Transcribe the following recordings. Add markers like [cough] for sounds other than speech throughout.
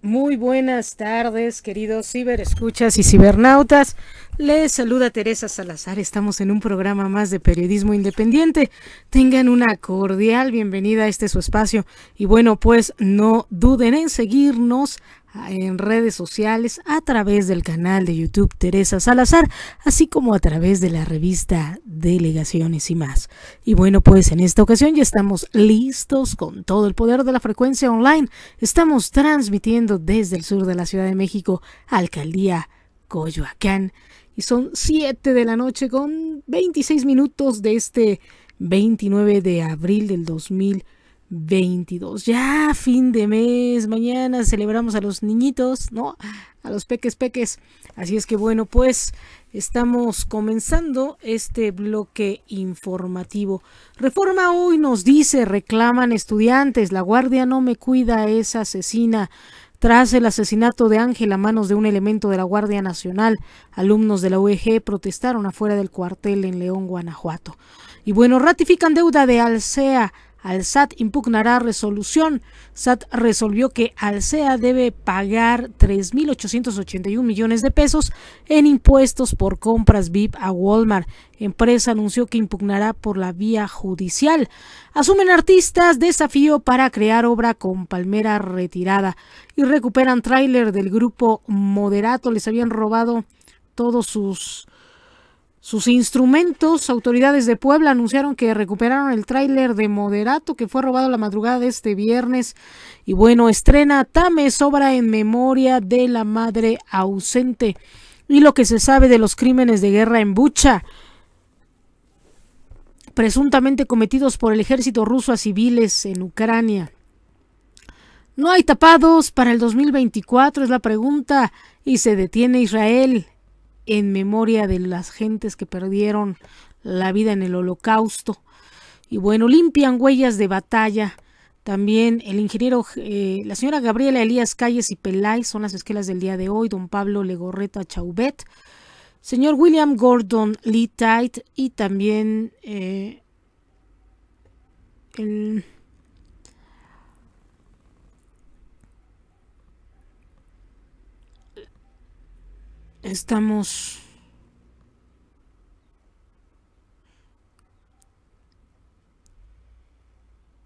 Muy, buenas tardes, queridos ciberescuchas y cibernautas. Les saluda Teresa Salazar. Estamos en un programa más de periodismo independiente. Tengan una cordial bienvenida a este su espacio. Y bueno, pues no duden en seguirnos en redes sociales a través del canal de YouTube Teresa Salazar, así como a través de la revista Delegaciones y más. Y bueno, pues en esta ocasión ya estamos listos con todo el poder de la frecuencia online. Estamos transmitiendo desde el sur de la Ciudad de México, Alcaldía Coyoacán. Y son 7 de la noche con 26 minutos de este 29 de abril del 2020 22. Ya, fin de mes, mañana celebramos a los niñitos, ¿no? A los peques peques. Así es que bueno, pues estamos comenzando este bloque informativo. Reforma hoy nos dice, reclaman estudiantes, la guardia no me cuida, es asesina. Tras el asesinato de Ángel a manos de un elemento de la Guardia Nacional, alumnos de la UEG protestaron afuera del cuartel en León, Guanajuato. Y bueno, ratifican deuda de alcea al SAT impugnará resolución. SAT resolvió que Alsea debe pagar 3.881 millones de pesos en impuestos por compras VIP a Walmart. Empresa anunció que impugnará por la vía judicial. Asumen artistas desafío para crear obra con palmera retirada y recuperan tráiler del grupo Moderato. Les habían robado todos sus sus instrumentos. Autoridades de Puebla anunciaron que recuperaron el tráiler de Moderato que fue robado la madrugada de este viernes. Y bueno, estrena Tames, obra en memoria de la madre ausente. Y lo que se sabe de los crímenes de guerra en Bucha, presuntamente cometidos por el ejército ruso a civiles en Ucrania. No hay tapados para el 2024, es la pregunta, y se detiene Israel en memoria de las gentes que perdieron la vida en el holocausto. Y bueno, limpian huellas de batalla. También el ingeniero, eh, la señora Gabriela Elías Calles y Pelay son las esquelas del día de hoy, don Pablo Legorreta Chauvet, señor William Gordon Lee tight y también eh, el Estamos...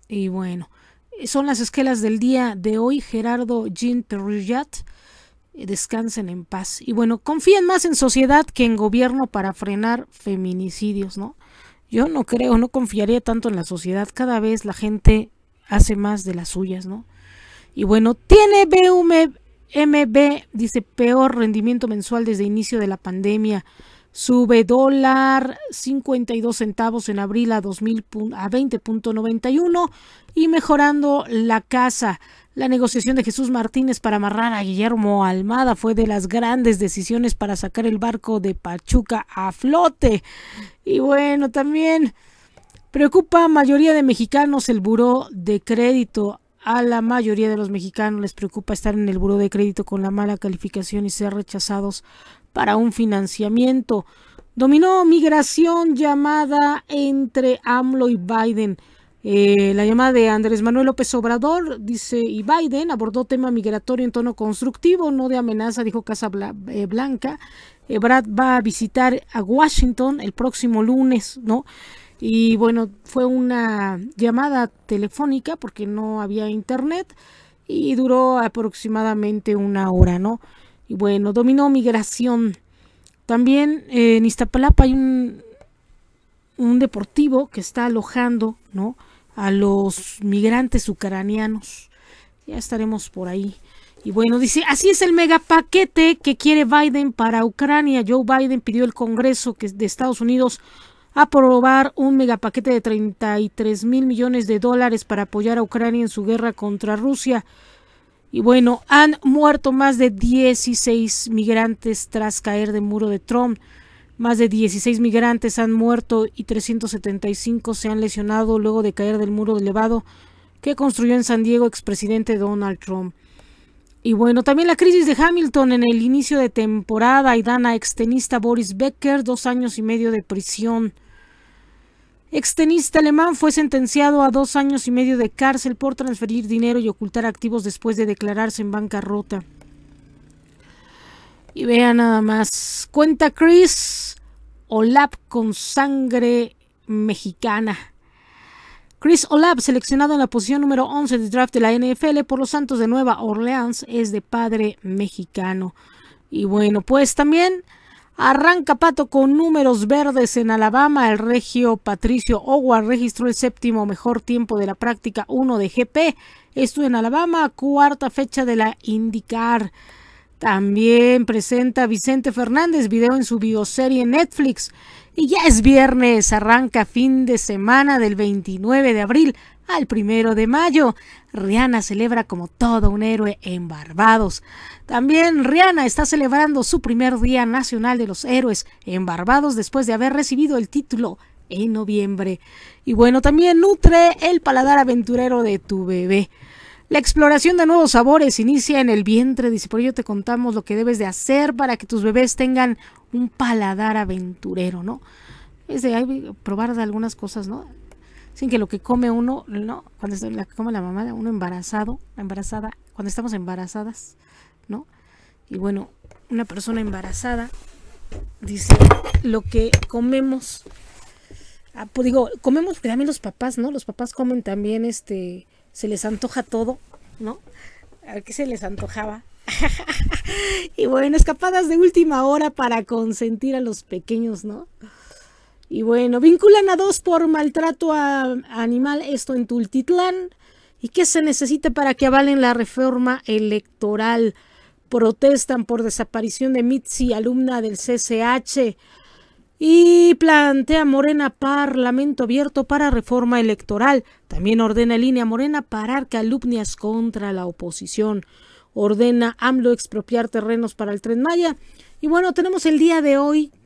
Y bueno, son las esquelas del día de hoy. Gerardo Jean eh, descansen en paz. Y bueno, confíen más en sociedad que en gobierno para frenar feminicidios, ¿no? Yo no creo, no confiaría tanto en la sociedad. Cada vez la gente hace más de las suyas, ¿no? Y bueno, tiene BUME MB dice peor rendimiento mensual desde inicio de la pandemia. Sube dólar 52 centavos en abril a, a 20.91 y mejorando la casa. La negociación de Jesús Martínez para amarrar a Guillermo Almada fue de las grandes decisiones para sacar el barco de Pachuca a flote. Y bueno, también preocupa a mayoría de mexicanos el buró de crédito a la mayoría de los mexicanos les preocupa estar en el buro de crédito con la mala calificación y ser rechazados para un financiamiento. Dominó migración llamada entre AMLO y Biden. Eh, la llamada de Andrés Manuel López Obrador, dice, y Biden abordó tema migratorio en tono constructivo, no de amenaza, dijo Casa eh, Blanca. Eh, Brad va a visitar a Washington el próximo lunes, ¿no? Y bueno, fue una llamada telefónica porque no había internet y duró aproximadamente una hora, ¿no? Y bueno, dominó migración. También en Iztapalapa hay un, un deportivo que está alojando, ¿no? A los migrantes ucranianos. Ya estaremos por ahí. Y bueno, dice, así es el megapaquete que quiere Biden para Ucrania. Joe Biden pidió el Congreso de Estados Unidos aprobar un megapaquete de 33 mil millones de dólares para apoyar a Ucrania en su guerra contra Rusia. Y bueno, han muerto más de 16 migrantes tras caer del muro de Trump. Más de 16 migrantes han muerto y 375 se han lesionado luego de caer del muro elevado que construyó en San Diego expresidente Donald Trump. Y bueno, también la crisis de Hamilton en el inicio de temporada y dan a extenista Boris Becker dos años y medio de prisión. Extenista alemán fue sentenciado a dos años y medio de cárcel por transferir dinero y ocultar activos después de declararse en bancarrota. Y vean nada más. Cuenta Chris Olap con sangre mexicana. Chris Olap, seleccionado en la posición número 11 de draft de la NFL por los Santos de Nueva Orleans, es de padre mexicano. Y bueno, pues también Arranca Pato con números verdes en Alabama. El regio Patricio Owa registró el séptimo mejor tiempo de la práctica 1 de GP. Esto en Alabama, cuarta fecha de la IndyCar. También presenta Vicente Fernández video en su bioserie Netflix. Y ya es viernes, arranca fin de semana del 29 de abril al primero de mayo. Rihanna celebra como todo un héroe en Barbados. También Rihanna está celebrando su primer Día Nacional de los Héroes en Barbados después de haber recibido el título en noviembre. Y bueno, también nutre el paladar aventurero de tu bebé. La exploración de nuevos sabores inicia en el vientre, dice, por ello te contamos lo que debes de hacer para que tus bebés tengan un paladar aventurero, ¿no? Es de ahí, probar de algunas cosas, ¿no? Sin que lo que come uno, no, cuando la come la mamá, uno embarazado, embarazada, cuando estamos embarazadas, ¿no? Y bueno, una persona embarazada dice lo que comemos. Ah, pues digo, comemos pero también los papás, ¿no? Los papás comen también, este, se les antoja todo, ¿no? A qué se les antojaba. [laughs] y bueno, escapadas de última hora para consentir a los pequeños, ¿no? Y bueno, vinculan a dos por maltrato a, animal, esto en Tultitlán. ¿Y qué se necesita para que avalen la reforma electoral? Protestan por desaparición de Mitzi, alumna del CCH. Y plantea Morena Parlamento abierto para reforma electoral. También ordena línea Morena parar calumnias contra la oposición. Ordena AMLO expropiar terrenos para el Tren Maya. Y bueno, tenemos el día de hoy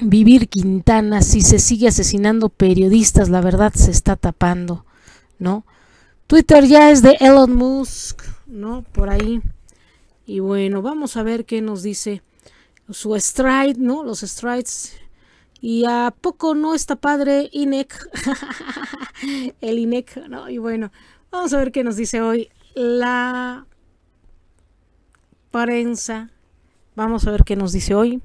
vivir Quintana, si se sigue asesinando periodistas, la verdad se está tapando, ¿no? Twitter ya es de Elon Musk, ¿no? Por ahí. Y bueno, vamos a ver qué nos dice su stride, ¿no? Los strides. Y a poco no está padre INEC. [laughs] El INEC, ¿no? Y bueno, vamos a ver qué nos dice hoy la prensa. Vamos a ver qué nos dice hoy.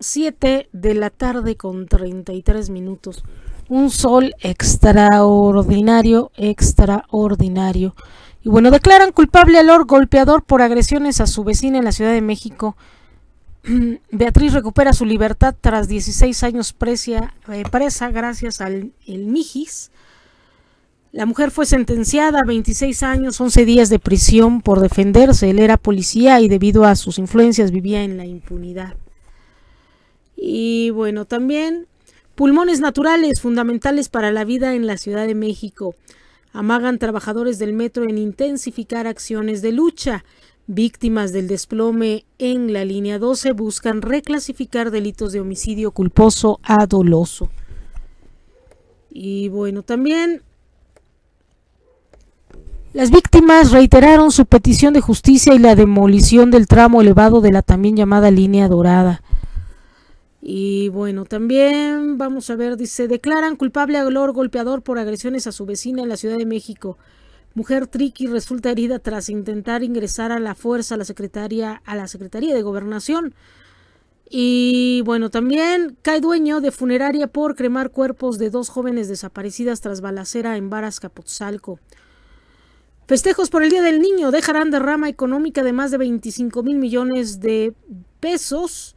7 de la tarde con 33 minutos. Un sol extraordinario, extraordinario. Y bueno, declaran culpable al or golpeador por agresiones a su vecina en la Ciudad de México. [clears throat] Beatriz recupera su libertad tras 16 años presa gracias al Mijis. La mujer fue sentenciada a 26 años, 11 días de prisión por defenderse. Él era policía y debido a sus influencias vivía en la impunidad. Y bueno, también pulmones naturales fundamentales para la vida en la Ciudad de México. Amagan trabajadores del metro en intensificar acciones de lucha. Víctimas del desplome en la línea 12 buscan reclasificar delitos de homicidio culposo a doloso. Y bueno, también las víctimas reiteraron su petición de justicia y la demolición del tramo elevado de la también llamada línea dorada. Y bueno, también vamos a ver, dice, declaran culpable a Glor golpeador por agresiones a su vecina en la Ciudad de México. Mujer triqui resulta herida tras intentar ingresar a la fuerza a la a la Secretaría de Gobernación. Y bueno, también cae dueño de funeraria por cremar cuerpos de dos jóvenes desaparecidas tras balacera en Varas Capotzalco. Festejos por el Día del Niño dejarán derrama económica de más de 25 mil millones de pesos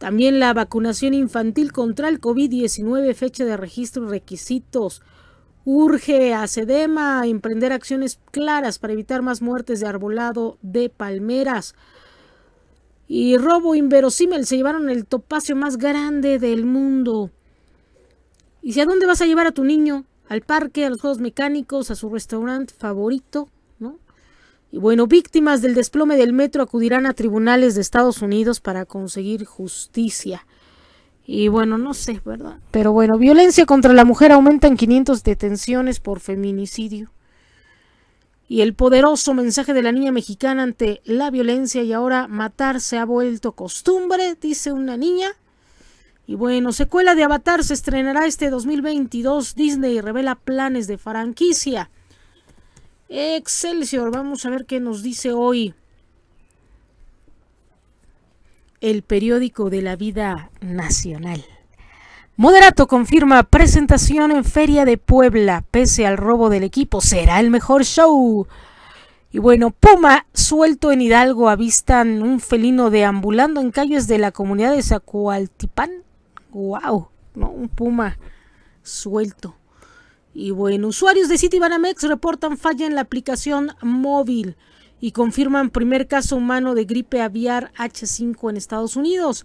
también la vacunación infantil contra el COVID-19, fecha de registro y requisitos. Urge a Sedema a emprender acciones claras para evitar más muertes de arbolado de palmeras. Y robo inverosímil, se llevaron el topacio más grande del mundo. ¿Y si a dónde vas a llevar a tu niño? ¿Al parque, a los juegos mecánicos, a su restaurante favorito? ¿No? Y bueno, víctimas del desplome del metro acudirán a tribunales de Estados Unidos para conseguir justicia. Y bueno, no sé, ¿verdad? Pero bueno, violencia contra la mujer aumenta en 500 detenciones por feminicidio. Y el poderoso mensaje de la niña mexicana ante la violencia y ahora matar se ha vuelto costumbre, dice una niña. Y bueno, secuela de Avatar se estrenará este 2022. Disney revela planes de franquicia. Excelsior, vamos a ver qué nos dice hoy el periódico de la vida nacional. Moderato confirma presentación en Feria de Puebla, pese al robo del equipo, será el mejor show. Y bueno, Puma, suelto en Hidalgo, avistan un felino deambulando en calles de la comunidad de Zacualtipán. ¡Wow! ¿no? Un puma suelto. Y bueno, usuarios de Citibanamex reportan falla en la aplicación móvil y confirman primer caso humano de gripe aviar H5 en Estados Unidos.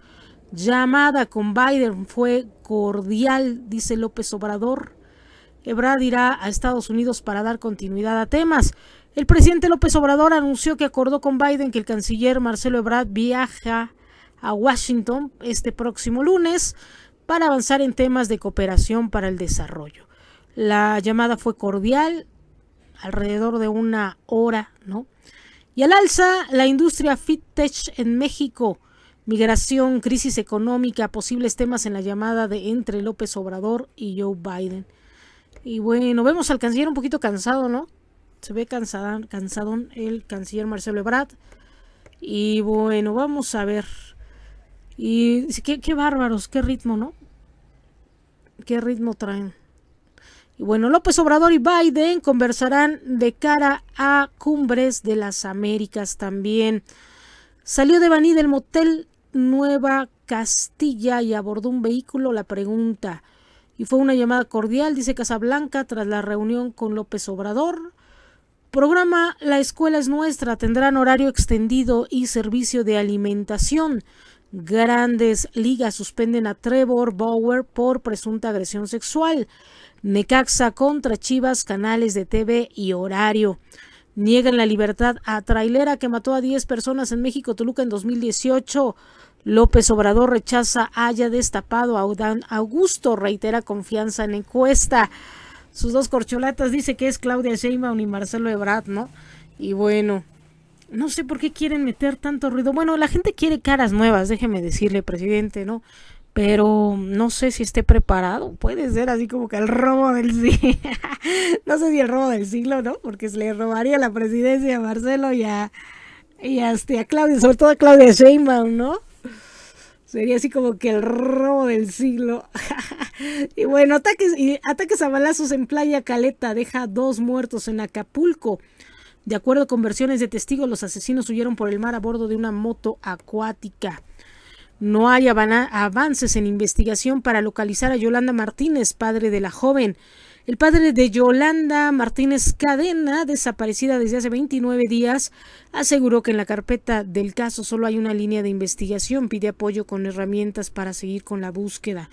Llamada con Biden fue cordial, dice López Obrador. Ebrard irá a Estados Unidos para dar continuidad a temas. El presidente López Obrador anunció que acordó con Biden que el canciller Marcelo Ebrard viaja a Washington este próximo lunes para avanzar en temas de cooperación para el desarrollo. La llamada fue cordial, alrededor de una hora, ¿no? Y al alza, la industria FITTECH en México, migración, crisis económica, posibles temas en la llamada de entre López Obrador y Joe Biden. Y bueno, vemos al canciller un poquito cansado, ¿no? Se ve cansado el canciller Marcelo Ebrard. Y bueno, vamos a ver. Y qué, qué bárbaros, qué ritmo, ¿no? Qué ritmo traen. Y bueno, López Obrador y Biden conversarán de cara a cumbres de las Américas también. Salió de Baní del motel Nueva Castilla y abordó un vehículo. La pregunta. Y fue una llamada cordial, dice Casablanca, tras la reunión con López Obrador. Programa La Escuela es Nuestra. Tendrán horario extendido y servicio de alimentación. Grandes Ligas suspenden a Trevor Bauer por presunta agresión sexual. Necaxa contra Chivas, canales de TV y horario. Niegan la libertad a trailera que mató a 10 personas en México Toluca en 2018. López Obrador rechaza haya destapado a Udán Augusto, reitera confianza en encuesta. Sus dos corcholatas dice que es Claudia Sheinbaum y Marcelo Ebrard, ¿no? Y bueno, no sé por qué quieren meter tanto ruido. Bueno, la gente quiere caras nuevas, déjeme decirle, presidente, ¿no? Pero no sé si esté preparado. Puede ser así como que el robo del siglo. [laughs] no sé si el robo del siglo, ¿no? Porque se le robaría la presidencia a Marcelo y a, este, a Claudia, sobre todo a Claudia Sheinbaum, ¿no? Sería así como que el robo del siglo. [laughs] y bueno, ataques, y ataques a balazos en Playa Caleta deja dos muertos en Acapulco. De acuerdo con versiones de testigos, los asesinos huyeron por el mar a bordo de una moto acuática. No hay avances en investigación para localizar a Yolanda Martínez, padre de la joven. El padre de Yolanda Martínez Cadena, desaparecida desde hace 29 días, aseguró que en la carpeta del caso solo hay una línea de investigación. Pide apoyo con herramientas para seguir con la búsqueda.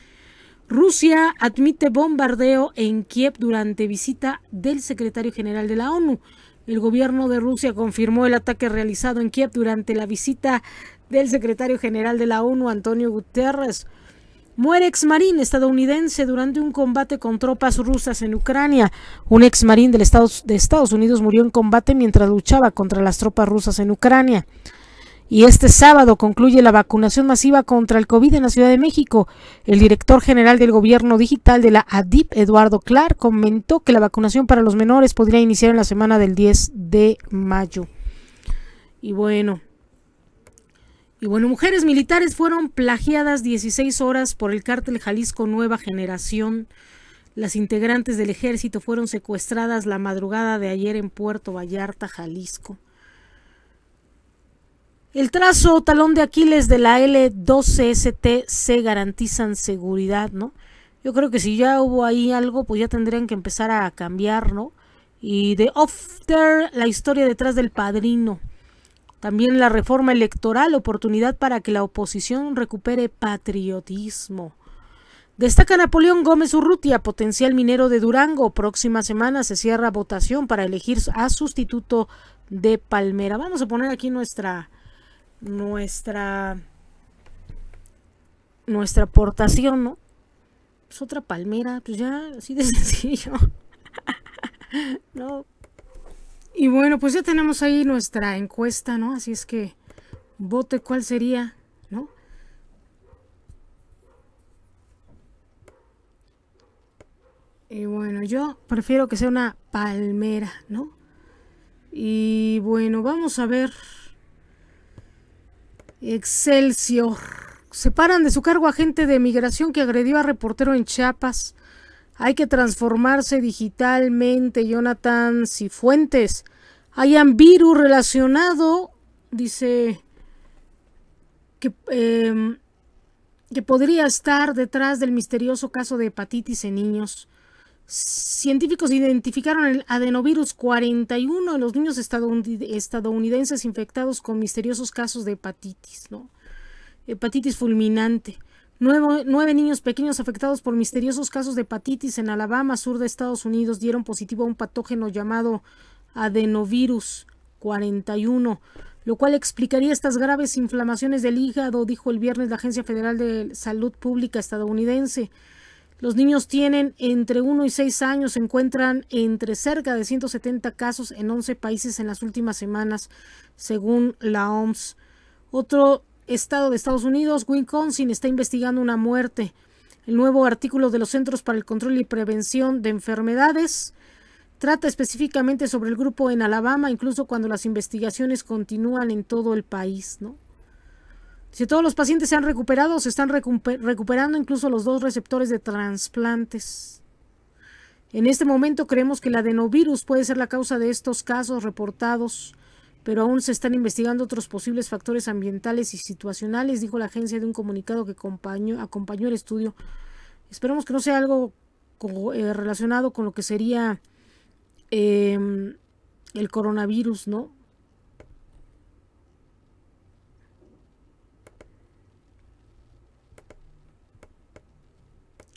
Rusia admite bombardeo en Kiev durante visita del secretario general de la ONU. El gobierno de Rusia confirmó el ataque realizado en Kiev durante la visita del secretario general de la ONU, Antonio Guterres. Muere exmarín estadounidense durante un combate con tropas rusas en Ucrania. Un ex exmarín de Estados Unidos murió en combate mientras luchaba contra las tropas rusas en Ucrania. Y este sábado concluye la vacunación masiva contra el COVID en la Ciudad de México. El director general del Gobierno Digital de la ADIP, Eduardo Clark, comentó que la vacunación para los menores podría iniciar en la semana del 10 de mayo. Y bueno, y bueno, mujeres militares fueron plagiadas 16 horas por el cártel Jalisco Nueva Generación. Las integrantes del ejército fueron secuestradas la madrugada de ayer en Puerto Vallarta, Jalisco. El trazo talón de Aquiles de la L12ST se garantizan seguridad, ¿no? Yo creo que si ya hubo ahí algo, pues ya tendrían que empezar a cambiar, ¿no? Y de After, la historia detrás del padrino. También la reforma electoral, oportunidad para que la oposición recupere patriotismo. Destaca Napoleón Gómez Urrutia, potencial minero de Durango. Próxima semana se cierra votación para elegir a sustituto de Palmera. Vamos a poner aquí nuestra nuestra nuestra aportación, ¿no? Pues otra palmera, pues ya, así de [laughs] sencillo. ¿No? Y bueno, pues ya tenemos ahí nuestra encuesta, ¿no? Así es que vote cuál sería, ¿no? Y bueno, yo prefiero que sea una palmera, ¿no? Y bueno, vamos a ver Excelsior. Separan de su cargo a gente de migración que agredió a reportero en Chiapas. Hay que transformarse digitalmente, Jonathan Cifuentes. un virus relacionado, dice, em, que podría estar detrás del misterioso caso de hepatitis en niños. Científicos identificaron el adenovirus 41 en los niños estadounidenses infectados con misteriosos casos de hepatitis, ¿no? Hepatitis fulminante. Nueve, nueve, niños pequeños afectados por misteriosos casos de hepatitis en Alabama, sur de Estados Unidos, dieron positivo a un patógeno llamado adenovirus 41, lo cual explicaría estas graves inflamaciones del hígado, dijo el viernes la Agencia Federal de Salud Pública estadounidense. Los niños tienen entre 1 y 6 años, se encuentran entre cerca de 170 casos en 11 países en las últimas semanas, según la OMS. Otro estado de Estados Unidos, Wisconsin, está investigando una muerte. El nuevo artículo de los Centros para el Control y Prevención de Enfermedades trata específicamente sobre el grupo en Alabama, incluso cuando las investigaciones continúan en todo el país, ¿no? Si todos los pacientes se han recuperado, se están recuperando incluso los dos receptores de trasplantes. En este momento creemos que el adenovirus puede ser la causa de estos casos reportados, pero aún se están investigando otros posibles factores ambientales y situacionales, dijo la agencia de un comunicado que acompañó, el estudio. Esperamos que no sea algo eh, relacionado con lo que sería em, el coronavirus, ¿no?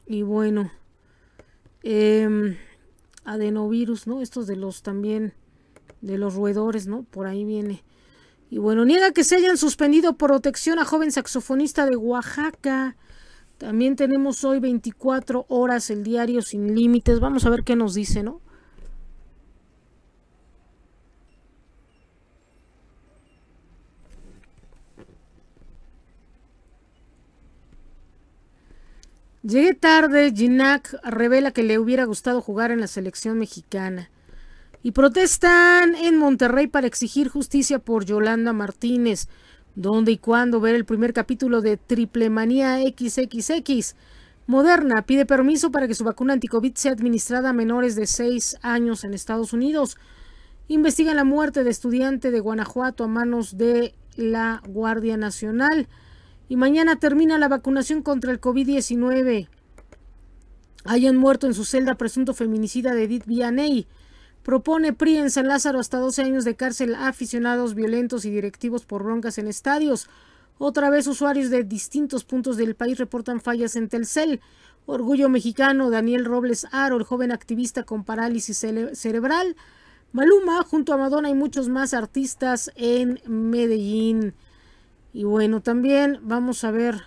Y bueno, em, adenovirus, ¿no? Estos de los también, de los roedores, ¿no? Por ahí viene. Y bueno, niega que se hayan suspendido protección a joven saxofonista de Oaxaca. También tenemos hoy 24 horas el diario sin límites. Vamos a ver qué nos dice, ¿no? Llegué tarde, Ginac revela que le hubiera gustado jugar en la selección mexicana. Y protestan en Monterrey para exigir justicia por Yolanda Martínez. ¿Dónde y cuándo ver el primer capítulo de Triple Manía XXX? Moderna pide permiso para que su vacuna anticovid sea administrada a menores de 6 años en Estados Unidos. Investigan la muerte de estudiante de Guanajuato a manos de la Guardia Nacional. Y mañana termina la vacunación contra el COVID-19. Hayan muerto en su celda presunto feminicida de Edith Vianey. Propone PRI en San Lázaro hasta 12 años de cárcel a aficionados violentos y directivos por broncas en estadios. Otra vez usuarios de distintos puntos del país reportan fallas en Telcel. Orgullo mexicano, Daniel Robles Aro, el joven activista con parálisis cerebral. Maluma, junto a Madonna y muchos más artistas en Medellín. Y bueno, también vamos a ver.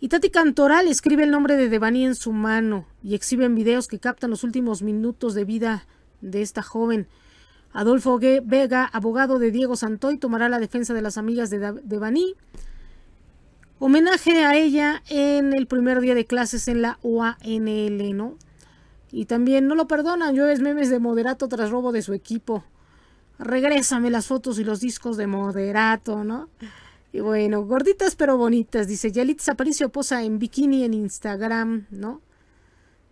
Y Tati Cantoral escribe el nombre de Devani en su mano y exhiben videos que captan los últimos minutos de vida de esta joven. Adolfo Vega, abogado de Diego Santoy, tomará la defensa de las amigas de Devani. Homenaje a ella en el primer día de clases en la UANL, ¿no? Y también no lo perdonan, llueves memes de moderato tras robo de su equipo. Regrésame las fotos y los discos de moderato, ¿no? Y bueno, gorditas pero bonitas, dice Yalitza Aparicio posa en bikini en Instagram, ¿no?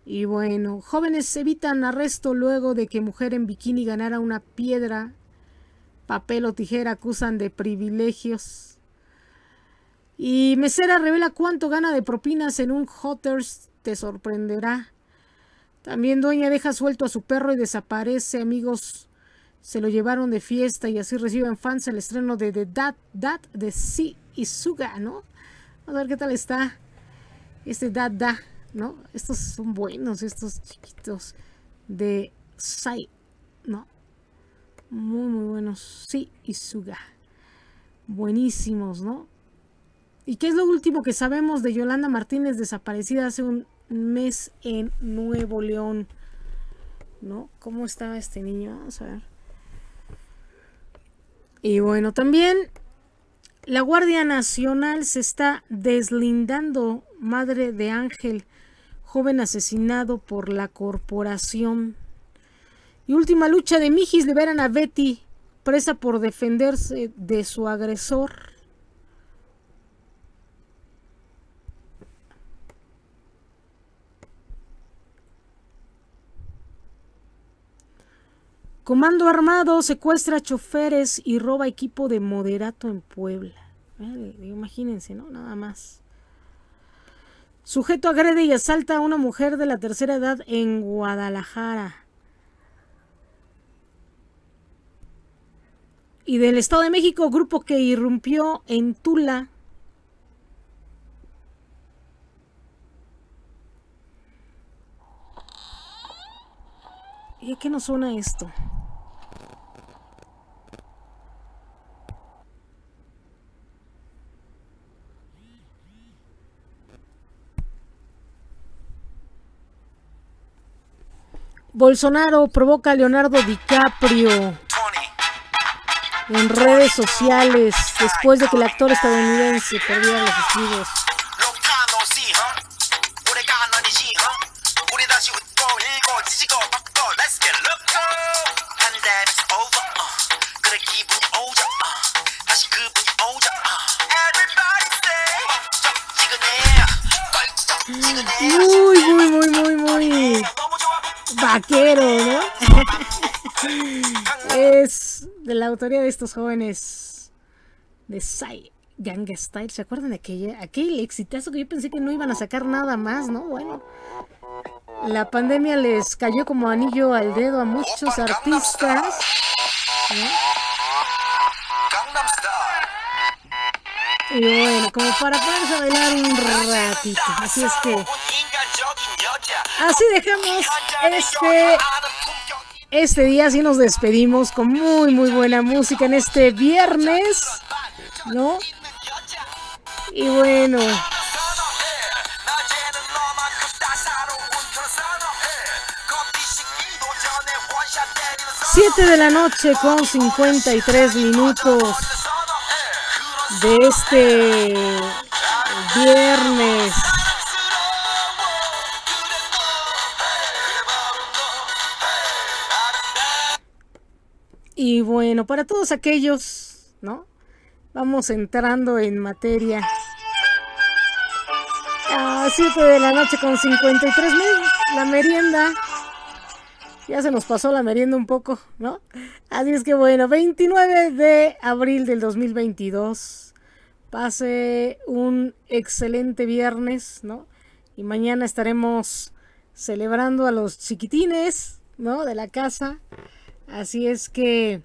Y bueno, jóvenes evitan arresto luego de que mujer en bikini ganara una piedra, papel o tijera, acusan de privilegios. Y mesera revela cuánto gana de propinas en un Hotters, te sorprenderá. También dueña deja suelto a su perro y desaparece, amigos se lo llevaron de fiesta y así reciben fans el estreno de The Dad Dad de Si suga ¿no? Vamos a ver qué tal está este Dad Da ¿no? Estos son buenos, estos chiquitos de Sai, ¿no? Muy, muy buenos. Si Suga Buenísimos, ¿no? ¿Y qué es lo último que sabemos de Yolanda Martínez desaparecida hace un mes en Nuevo León? ¿No? ¿Cómo estaba este niño? Vamos a ver. Y bueno, también la Guardia Nacional se está deslindando, madre de Ángel, joven asesinado por la corporación. Y última lucha de Mijis, liberan a Betty, presa por defenderse de su agresor. Comando armado secuestra choferes y roba equipo de moderato en Puebla. imagínense, ¿no? Nada más. Sujeto agrede y asalta a una mujer de la tercera edad en Guadalajara. Y del Estado de México, grupo que irrumpió en Tula. ¿Y qué nos suena esto? Bolsonaro provoca a Leonardo DiCaprio en redes sociales después de que el actor estadounidense perdiera los vestidos. vaquero, ¿no? [laughs] es de la autoría de estos jóvenes de Psy Style. ¿Se acuerdan de aquel exitazo que yo pensé que no iban a sacar nada más, no? Bueno, la pandemia les cayó como anillo al dedo a muchos artistas. Y bueno, como para poderse bailar un ratito. Así es que Así dejamos este, este día así nos despedimos con muy muy buena música en este viernes, ¿no? Y bueno, Siete de la noche con 53 minutos de este viernes bueno, para todos aquellos, ¿no? Vamos entrando en materia. A 7 de la noche con 53 mil, la merienda. Ya se nos pasó la merienda un poco, ¿no? Así es que bueno, 29 de abril del 2022. Pase un excelente viernes, ¿no? Y mañana estaremos celebrando a los chiquitines, ¿no? De la casa. Así es que,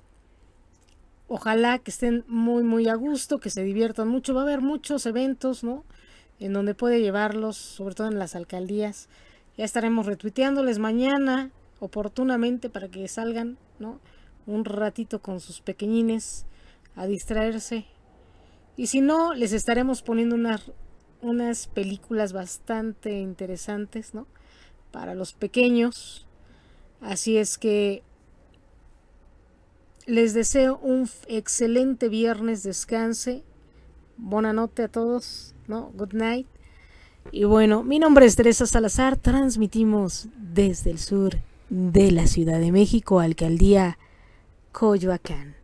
Ojalá que estén muy, muy a gusto, que se diviertan mucho. Va a haber muchos eventos, ¿no? En donde puede llevarlos, sobre todo en las alcaldías. Ya estaremos retuiteándoles mañana oportunamente para que salgan, ¿no? Un ratito con sus pequeñines a distraerse. Y si no, les estaremos poniendo unas, unas películas bastante interesantes, ¿no? Para los pequeños. Así es que les deseo un excelente viernes, descanse. Buena noche a todos, ¿no? Good night. Y bueno, mi nombre es Teresa Salazar, transmitimos desde el sur de la Ciudad de México, alcaldía Coyoacán.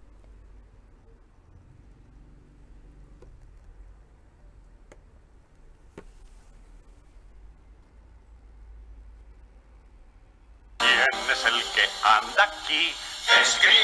que anda